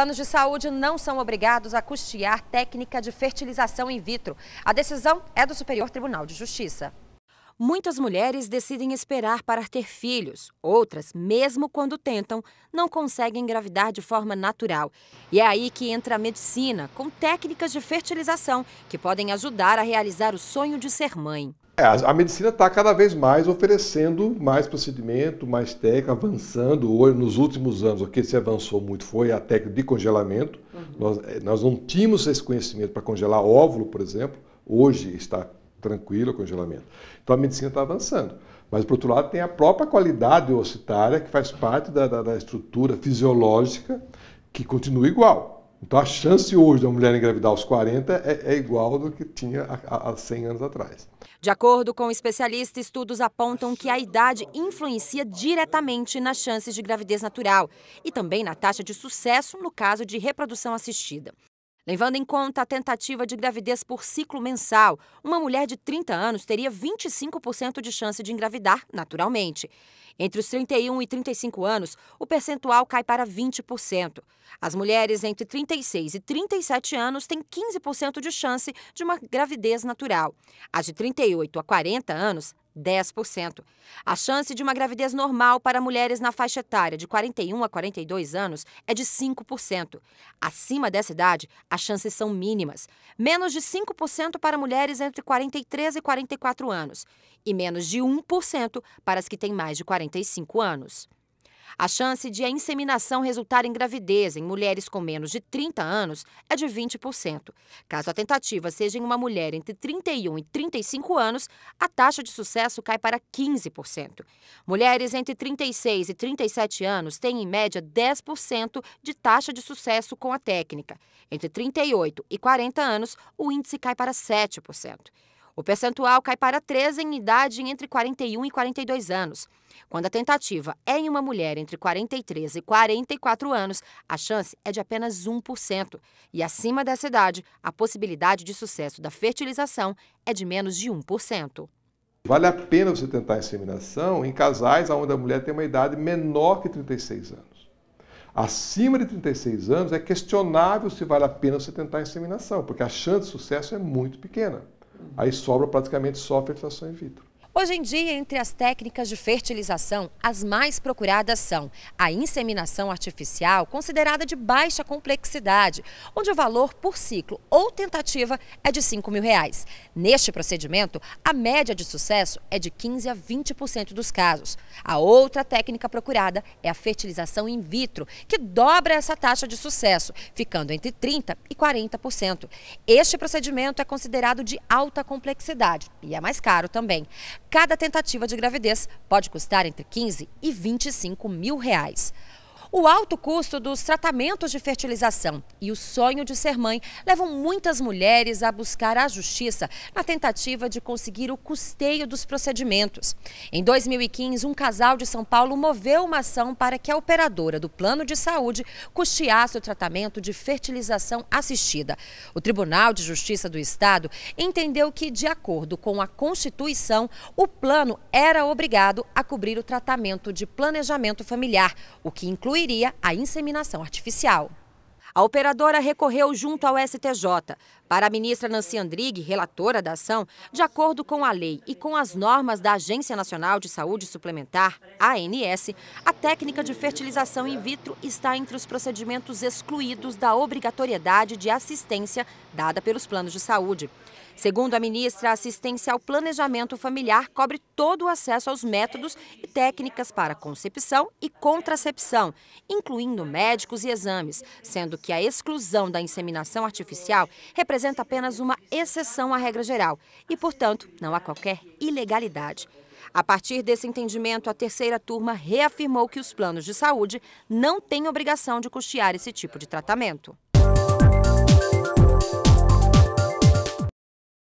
Planos de saúde não são obrigados a custear técnica de fertilização in vitro. A decisão é do Superior Tribunal de Justiça. Muitas mulheres decidem esperar para ter filhos. Outras, mesmo quando tentam, não conseguem engravidar de forma natural. E é aí que entra a medicina, com técnicas de fertilização que podem ajudar a realizar o sonho de ser mãe. É, a, medicina está cada vez mais oferecendo mais procedimento, mais técnica, avançando. Hoje, nos últimos anos, o que se avançou muito foi a técnica de congelamento. Uhum. Nós, eh, nós não tínhamos esse conhecimento para congelar óvulo, por exemplo. Hoje está tranquilo o congelamento. Então, a medicina está avançando. Mas, por outro lado, tem a própria qualidade oocitária, que faz parte da, da, da estrutura fisiológica, que continua igual. Então a chance hoje da mulher engravidar aos 40 é, é igual do que tinha há, há 100 anos atrás. De acordo com o um especialista, estudos apontam que a idade influencia diretamente nas chances de gravidez natural e também na taxa de sucesso no caso de reprodução assistida. Levando em conta a tentativa de gravidez por ciclo mensal, uma mulher de 30 anos teria 25% de chance de engravidar naturalmente. Entre os 31 e 35 anos, o percentual cai para 20%. As mulheres entre 36 e 37 anos têm 15% de chance de uma gravidez natural. As de 38 a 40 anos, 10%. A chance de uma gravidez normal para mulheres na faixa etária de 41 a 42 anos é de 5%. Acima dessa idade, as chances são mínimas. Menos de 5% para mulheres entre 43 e 44 anos e menos de 1% para as que têm mais de 45 anos. A chance de a inseminação resultar em gravidez em mulheres com menos de 30 anos é de 20%. Caso a tentativa seja em uma mulher entre 31 e 35 anos, a taxa de sucesso cai para 15%. Mulheres entre 36 e 37 anos têm, em média, 10% de taxa de sucesso com a técnica. Entre 38 e 40 anos, o índice cai para 7%. O percentual cai para 13 em idade entre 41 e 42 anos. Quando a tentativa é em uma mulher entre 43 e 44 anos, a chance é de apenas 1%. E acima dessa idade, a possibilidade de sucesso da fertilização é de menos de 1%. Vale a pena você tentar a inseminação em casais onde a mulher tem uma idade menor que 36 anos. Acima de 36 anos, é questionável se vale a pena você tentar a inseminação, porque a chance de sucesso é muito pequena. Aí sobra praticamente só a fertilização in vitro. Hoje em dia, entre as técnicas de fertilização, as mais procuradas são a inseminação artificial, considerada de baixa complexidade, onde o valor por ciclo ou tentativa é de 5 mil reais. Neste procedimento, a média de sucesso é de 15 a 20% dos casos. A outra técnica procurada é a fertilização in vitro, que dobra essa taxa de sucesso, ficando entre 30% e 40%. Este procedimento é considerado de alta complexidade e é mais caro também. Cada tentativa de gravidez pode custar entre 15 e 25 mil reais. O alto custo dos tratamentos de fertilização e o sonho de ser mãe levam muitas mulheres a buscar a justiça na tentativa de conseguir o custeio dos procedimentos. Em 2015, um casal de São Paulo moveu uma ação para que a operadora do plano de saúde custeasse o tratamento de fertilização assistida. O Tribunal de Justiça do Estado entendeu que, de acordo com a Constituição, o plano era obrigado a cobrir o tratamento de planejamento familiar, o que inclui incluiria a inseminação artificial. A operadora recorreu junto ao STJ. Para a ministra Nancy Andrighi, relatora da ação, de acordo com a lei e com as normas da Agência Nacional de Saúde Suplementar, ANS, a técnica de fertilização in vitro está entre os procedimentos excluídos da obrigatoriedade de assistência dada pelos planos de saúde. Segundo a ministra, a assistência ao planejamento familiar cobre todo o acesso aos métodos e técnicas para concepção e contracepção, incluindo médicos e exames, sendo que a exclusão da inseminação artificial representa apenas uma exceção à regra geral e, portanto, não há qualquer ilegalidade. A partir desse entendimento, a terceira turma reafirmou que os planos de saúde não têm obrigação de custear esse tipo de tratamento.